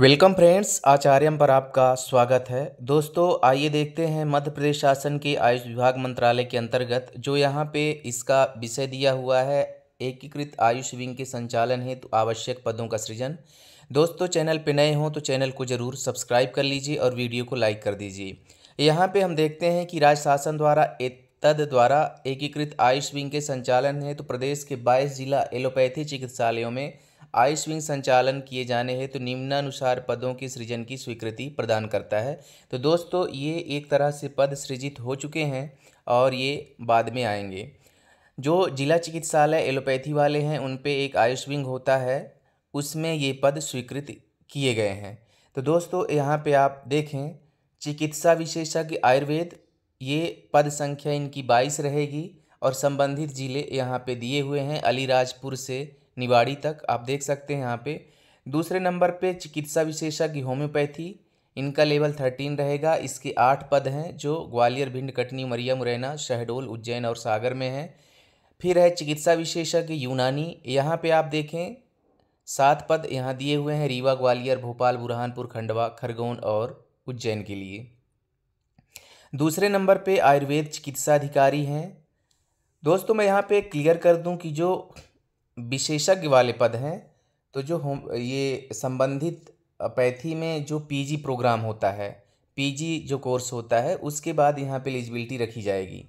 welcome friends आचार्यम पर आपका स्वागत है दोस्तों आइए देखते हैं मध्य प्रदेश शासन के आयुष विभाग मंत्रालय के अंतर्गत जो यहाँ पे इसका विषय दिया हुआ है एकीकृत आयुष विंग के संचालन हेतु तो आवश्यक पदों का सृजन दोस्तों चैनल पे नए हों तो चैनल को ज़रूर सब्सक्राइब कर लीजिए और वीडियो को लाइक कर दीजिए यहाँ पर हम देखते हैं कि राज्य शासन द्वारा तद द्वारा एकीकृत आयुष विंग के संचालन हेतु तो प्रदेश के बाईस जिला एलोपैथी चिकित्सालयों में आयुष विंग संचालन किए जाने हैं तो निम्नानुसार पदों के सृजन की स्वीकृति प्रदान करता है तो दोस्तों ये एक तरह से पद सृजित हो चुके हैं और ये बाद में आएंगे जो जिला चिकित्सालय एलोपैथी वाले हैं उन पे एक आयुष विंग होता है उसमें ये पद स्वीकृत किए गए हैं तो दोस्तों यहाँ पे आप देखें चिकित्सा विशेषज्ञ आयुर्वेद ये पद संख्या इनकी बाईस रहेगी और संबंधित ज़िले यहाँ पे दिए हुए हैं अलीराजपुर से निवाड़ी तक आप देख सकते हैं यहाँ पे दूसरे नंबर पे चिकित्सा विशेषज्ञ होम्योपैथी इनका लेवल थर्टीन रहेगा इसके आठ पद हैं जो ग्वालियर भिंड कटनी मरिया मुरैना शहडोल उज्जैन और सागर में हैं फिर है चिकित्सा विशेषज्ञ यूनानी यहाँ पर आप देखें सात पद यहाँ दिए हुए हैं रीवा ग्वालियर भोपाल बुरहानपुर खंडवा खरगोन और उज्जैन के लिए दूसरे नंबर पे आयुर्वेद चिकित्सा अधिकारी हैं दोस्तों मैं यहाँ पे क्लियर कर दूं कि जो विशेषज्ञ वाले पद हैं तो जो होम ये संबंधित पैथी में जो पीजी प्रोग्राम होता है पीजी जो कोर्स होता है उसके बाद यहाँ पे एलिजिबिलिटी रखी जाएगी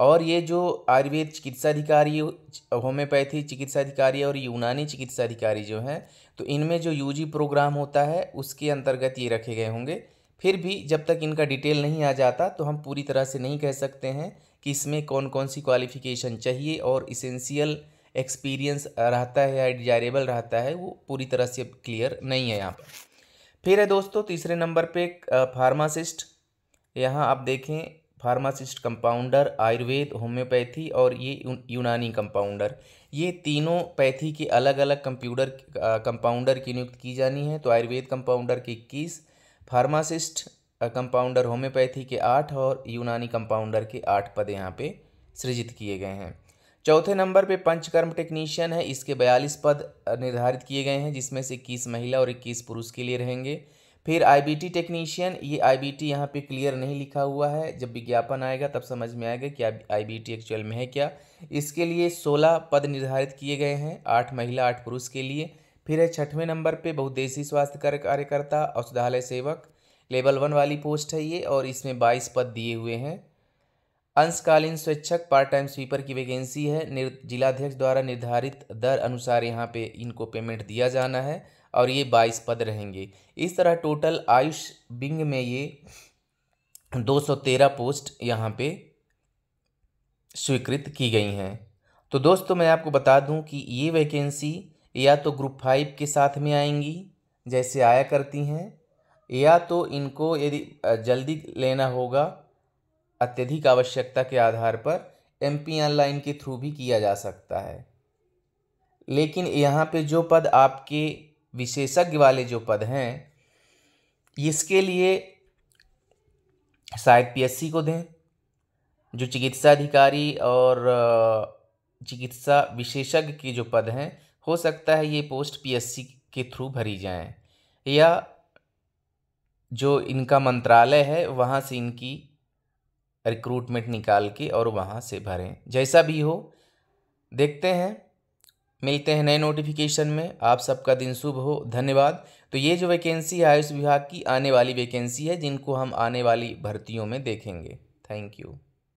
और ये जो आयुर्वेद चिकित्सा अधिकारी होम्योपैथी चिकित्सा अधिकारी और यूनानी चिकित्सा अधिकारी जो हैं तो इनमें जो यूजी प्रोग्राम होता है उसके अंतर्गत ये रखे गए होंगे फिर भी जब तक इनका डिटेल नहीं आ जाता तो हम पूरी तरह से नहीं कह सकते हैं कि इसमें कौन कौन सी क्वालिफ़िकेशन चाहिए और इसेंशियल एक्सपीरियंस रहता है या डिजायरेबल रहता है वो पूरी तरह से क्लियर नहीं है यहाँ पर फिर है दोस्तों तीसरे नंबर पे फार्मासिस्ट यहाँ आप देखें फार्मासिस्ट कंपाउंडर आयुर्वेद होम्योपैथी और ये यूनानी कंपाउंडर ये तीनों पैथी के अलग अलग कंप्यूटर कंपाउंडर की नियुक्त की जानी है तो आयुर्वेद कंपाउंडर के इक्कीस फार्मासिस्ट कंपाउंडर होम्योपैथी के आठ और यूनानी कंपाउंडर के आठ पद यहाँ पे सृजित किए गए हैं चौथे नंबर पे पंचकर्म टेक्नीशियन है इसके बयालीस पद निर्धारित किए गए हैं जिसमें से इक्कीस महिला और इक्कीस पुरुष के लिए रहेंगे फिर आईबीटी टेक्नीशियन ये आईबीटी यहाँ पर क्लियर नहीं लिखा हुआ है जब विज्ञापन आएगा तब समझ में आएगा कि आईबीटी एक्चुअल में है क्या इसके लिए सोलह पद निर्धारित किए गए हैं आठ महिला आठ पुरुष के लिए फिर है छठवें नंबर पे बहुदेशी स्वास्थ्य कार्यकर्ता औषधालय सेवक लेवल वन वाली पोस्ट है ये और इसमें बाईस पद दिए हुए हैं अंशकालीन स्वेच्छक पार्ट टाइम स्वीपर की वैकेंसी है निर् जिलाध्यक्ष द्वारा निर्धारित दर अनुसार यहाँ पे इनको पेमेंट दिया जाना है और ये बाईस पद रहेंगे इस तरह टोटल आयुष बिंग में ये दो सौ तेरह पोस्ट यहाँ पे स्वीकृत की गई हैं तो दोस्तों मैं आपको बता दूं कि ये वैकेंसी या तो ग्रुप फाइव के साथ में आएंगी जैसे आया करती हैं या तो इनको यदि जल्दी लेना होगा अत्यधिक आवश्यकता के आधार पर एम पी ऑनलाइन के थ्रू भी किया जा सकता है लेकिन यहाँ पे जो पद आपके विशेषज्ञ वाले जो पद हैं इसके लिए शायद पीएससी को दें जो चिकित्सा अधिकारी और चिकित्सा विशेषज्ञ के जो पद हैं हो सकता है ये पोस्ट पीएससी के थ्रू भरी जाएं या जो इनका मंत्रालय है वहाँ से इनकी रिक्रूटमेंट निकाल के और वहाँ से भरें जैसा भी हो देखते हैं मिलते हैं नए नोटिफिकेशन में आप सबका दिन शुभ हो धन्यवाद तो ये जो वैकेंसी है आयुष विभाग की आने वाली वैकेंसी है जिनको हम आने वाली भर्तियों में देखेंगे थैंक यू